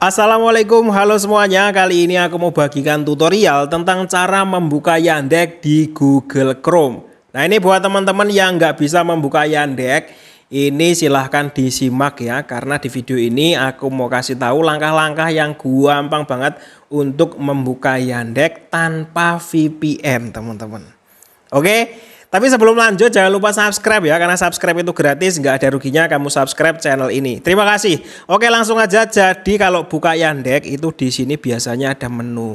Assalamualaikum, halo semuanya. Kali ini aku mau bagikan tutorial tentang cara membuka Yandex di Google Chrome. Nah ini buat teman-teman yang nggak bisa membuka Yandex, ini silahkan disimak ya. Karena di video ini aku mau kasih tahu langkah-langkah yang gampang banget untuk membuka Yandex tanpa VPN teman-teman. Oke, tapi sebelum lanjut jangan lupa subscribe ya karena subscribe itu gratis nggak ada ruginya kamu subscribe channel ini. Terima kasih. Oke langsung aja jadi kalau buka Yandex itu di sini biasanya ada menu uh,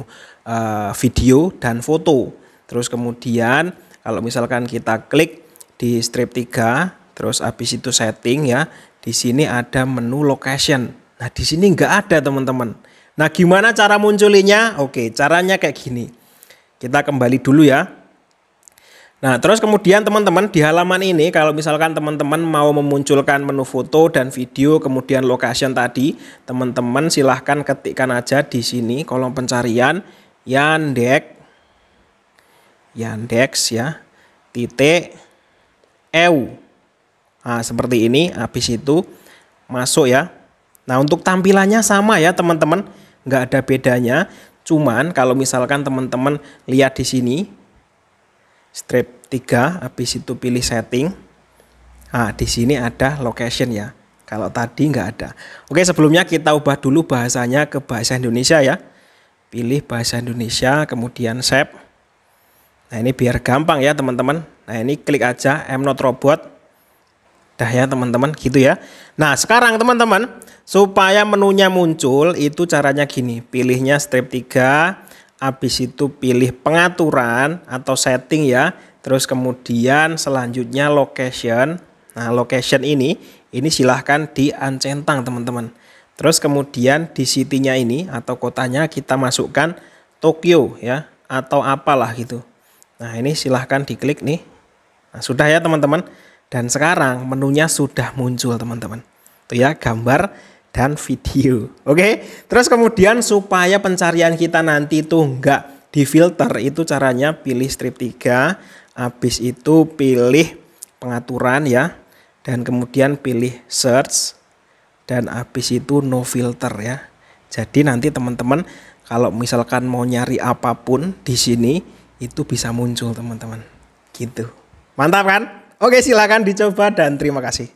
video dan foto. Terus kemudian kalau misalkan kita klik di strip 3 terus habis itu setting ya. Di sini ada menu location. Nah di sini nggak ada teman-teman. Nah gimana cara munculinya? Oke caranya kayak gini. Kita kembali dulu ya Nah, terus kemudian teman-teman di halaman ini kalau misalkan teman-teman mau memunculkan menu foto dan video kemudian location tadi, teman-teman silahkan ketikkan aja di sini kolom pencarian Yandex Yandex ya titik EU. Nah, seperti ini habis itu masuk ya. Nah, untuk tampilannya sama ya teman-teman, nggak ada bedanya. Cuman kalau misalkan teman-teman lihat di sini strip 3 habis itu pilih setting nah di sini ada location ya kalau tadi nggak ada oke sebelumnya kita ubah dulu bahasanya ke bahasa Indonesia ya pilih bahasa Indonesia kemudian save nah ini biar gampang ya teman-teman nah ini klik aja M not robot Dah ya teman-teman gitu ya. Nah sekarang teman-teman supaya menunya muncul itu caranya gini. Pilihnya strip 3 habis itu pilih pengaturan atau setting ya. Terus kemudian selanjutnya location. Nah, location ini ini silahkan di uncentang teman-teman. Terus kemudian di city ini atau kotanya kita masukkan Tokyo ya atau apalah gitu. Nah, ini silahkan diklik nih. Nah, sudah ya teman-teman. Dan sekarang menunya sudah muncul teman-teman. Itu ya gambar dan video. Oke, terus kemudian supaya pencarian kita nanti itu enggak difilter, itu caranya pilih strip 3, habis itu pilih pengaturan ya, dan kemudian pilih search, dan habis itu no filter ya. Jadi nanti teman-teman kalau misalkan mau nyari apapun di sini itu bisa muncul teman-teman. Gitu. Mantap kan? Oke silakan dicoba dan terima kasih.